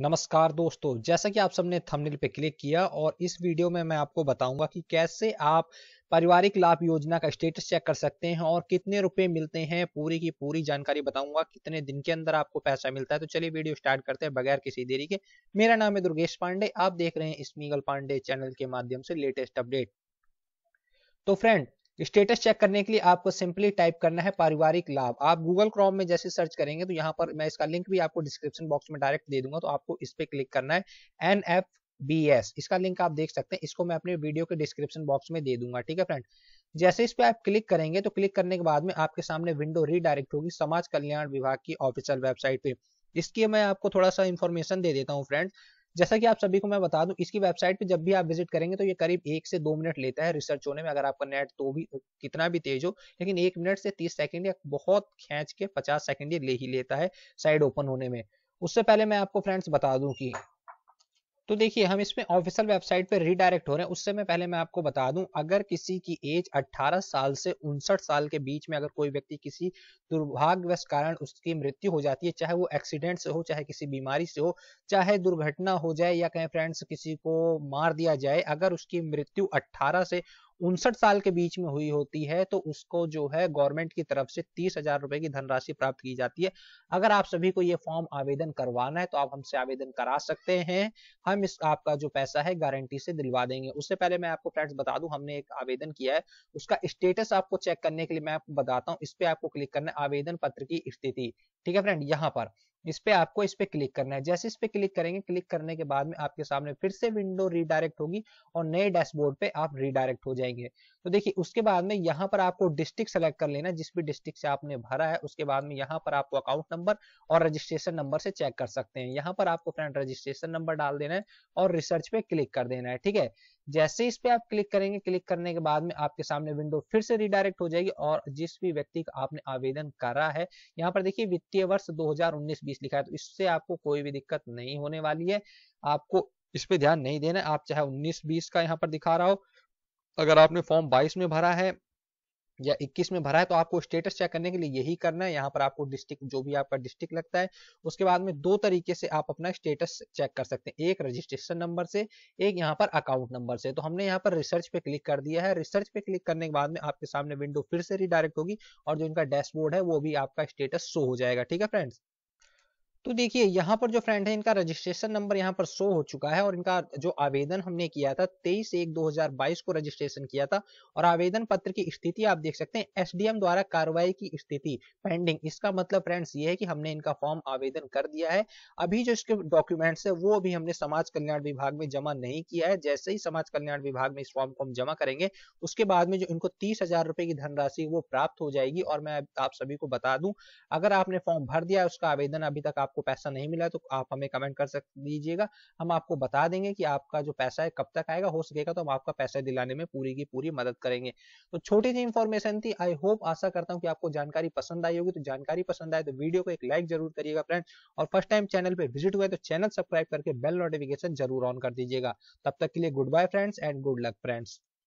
नमस्कार दोस्तों जैसा कि आप सबने थंबनेल पे क्लिक किया और इस वीडियो में मैं आपको बताऊंगा कि कैसे आप पारिवारिक लाभ योजना का स्टेटस चेक कर सकते हैं और कितने रुपए मिलते हैं पूरी की पूरी जानकारी बताऊंगा कितने दिन के अंदर आपको पैसा मिलता है तो चलिए वीडियो स्टार्ट करते हैं बगैर किसी देरी के मेरा नाम है दुर्गेश पांडे आप देख रहे हैं स्मीगल पांडे चैनल के माध्यम से लेटेस्ट अपडेट तो फ्रेंड स्टेटस चेक करने के लिए आपको सिंपली टाइप करना है पारिवारिक लाभ आप गूगल क्रोम में जैसे सर्च करेंगे तो यहाँ पर मैं इसका लिंक भी आपको डिस्क्रिप्शन बॉक्स में डायरेक्ट दे दूंगा तो आपको इस पर क्लिक करना है एन एफ बी एस इसका लिंक आप देख सकते हैं इसको मैं अपने वीडियो के डिस्क्रिप्शन बॉक्स में दे दूंगा ठीक है फ्रेंड जैसे इस पर आप क्लिक करेंगे तो क्लिक करने के बाद में आपके सामने विंडो रीडायरेक्ट होगी समाज कल्याण विभाग की ऑफिशियल वेबसाइट पे इसकी मैं आपको थोड़ा सा इन्फॉर्मेशन दे देता हूँ फ्रेंड जैसा कि आप सभी को मैं बता दूं इसकी वेबसाइट पे जब भी आप विजिट करेंगे तो ये करीब एक से दो मिनट लेता है रिसर्च होने में अगर आपका नेट तो भी कितना भी तेज हो लेकिन एक मिनट से तीस सेकेंड या बहुत खींच के पचास सेकेंड ये ले ही लेता है साइड ओपन होने में उससे पहले मैं आपको फ्रेंड्स बता दूं कि तो देखिए हम इसमें ऑफिशियल वेबसाइट पर रीडायरेक्ट हो रहे हैं उससे मैं पहले मैं आपको बता दूं अगर किसी की एज 18 साल से उनसठ साल के बीच में अगर कोई व्यक्ति किसी दुर्भाग्यवश कारण उसकी मृत्यु हो जाती है चाहे वो एक्सीडेंट से हो चाहे किसी बीमारी से हो चाहे दुर्घटना हो जाए या कहें फ्रेंड्स किसी को मार दिया जाए अगर उसकी मृत्यु अट्ठारह से उनसठ साल के बीच में हुई होती है तो उसको जो है गवर्नमेंट की तरफ से तीस हजार रुपए की धनराशि प्राप्त की जाती है अगर आप सभी को ये फॉर्म आवेदन करवाना है तो आप हमसे आवेदन करा सकते हैं हम इस आपका जो पैसा है गारंटी से दिलवा देंगे उससे पहले मैं आपको फ्रेंड्स बता दू हमने एक आवेदन किया है उसका स्टेटस आपको चेक करने के लिए मैं आपको बताता हूँ इस पे आपको क्लिक करना है आवेदन पत्र की स्थिति ठीक है फ्रेंड यहाँ पर इस पे आपको इस पे क्लिक करना है जैसे इस पे क्लिक करेंगे क्लिक करने के बाद में आपके सामने फिर से विंडो रीडायरेक्ट होगी और नए डैशबोर्ड पे आप रीडायरेक्ट हो जाएंगे तो देखिए उसके बाद में यहाँ पर आपको डिस्ट्रिक्ट सेलेक्ट कर लेना जिस भी डिस्ट्रिक्ट से आपने भरा है उसके बाद में यहाँ पर आपको अकाउंट नंबर और रजिस्ट्रेशन नंबर से चेक कर सकते हैं यहाँ पर आपको फ्रेंड रजिस्ट्रेशन नंबर डाल देना है और रिसर्च पे क्लिक कर देना है ठीक है जैसे इस पे आप क्लिक करेंगे क्लिक करने के बाद में आपके सामने विंडो फिर से रिडायरेक्ट हो जाएगी और जिस भी व्यक्ति का आपने आवेदन करा है यहाँ पर देखिए वित्तीय वर्ष 2019-20 लिखा है तो इससे आपको कोई भी दिक्कत नहीं होने वाली है आपको इस पे ध्यान नहीं देना आप चाहे उन्नीस बीस का यहाँ पर दिखा रहा हो अगर आपने फॉर्म बाईस में भरा है या 21 में भरा है तो आपको स्टेटस चेक करने के लिए यही करना है यहाँ पर आपको डिस्ट्रिक्ट जो भी आपका डिस्ट्रिक्ट लगता है उसके बाद में दो तरीके से आप अपना स्टेटस चेक कर सकते हैं एक रजिस्ट्रेशन नंबर से एक यहाँ पर अकाउंट नंबर से तो हमने यहाँ पर रिसर्च पे क्लिक कर दिया है रिसर्च पे क्लिक करने के बाद में आपके सामने विंडो फिर से रिडायरेक्ट होगी और जो इनका डैशबोर्ड है वो भी आपका स्टेटस शो हो जाएगा ठीक है फ्रेंड्स तो देखिए यहाँ पर जो फ्रेंड है इनका रजिस्ट्रेशन नंबर यहाँ पर शो हो चुका है और इनका जो आवेदन हमने किया था तेईस एक 2022 को रजिस्ट्रेशन किया था और आवेदन पत्र की स्थिति आप देख सकते हैं एसडीएम द्वारा कार्रवाई की स्थिति पेंडिंग इसका मतलब फ्रेंड्स ये है कि हमने इनका फॉर्म आवेदन कर दिया है अभी जो इसके डॉक्यूमेंट्स है वो अभी हमने समाज कल्याण विभाग में जमा नहीं किया है जैसे ही समाज कल्याण विभाग में इस फॉर्म को हम जमा करेंगे उसके बाद में जो इनको तीस हजार रुपए की धनराशि वो प्राप्त हो जाएगी और मैं आप सभी को बता दूं अगर आपने फॉर्म भर दिया उसका आवेदन अभी तक आप आपको पैसा नहीं मिला तो आप हमें कमेंट कर सक दीजिएगा हम आपको बता देंगे कि आपका जो पैसा है कब तक आएगा हो सकेगा तो हम आपका पैसा दिलाने में पूरी की पूरी मदद करेंगे तो छोटी सी इन्फॉर्मेशन थी आई होप आशा करता हूँ कि आपको जानकारी पसंद आई होगी तो जानकारी पसंद आए तो वीडियो को एक लाइक जरूर करिएगा फ्रेंड और फर्स्ट टाइम चैनल पर विजिट हुए तो चैनल सब्सक्राइब करके बेल नोटिफिकेशन जरूर ऑन कर दीजिएगा तब तक के लिए good bye friends and good luck friends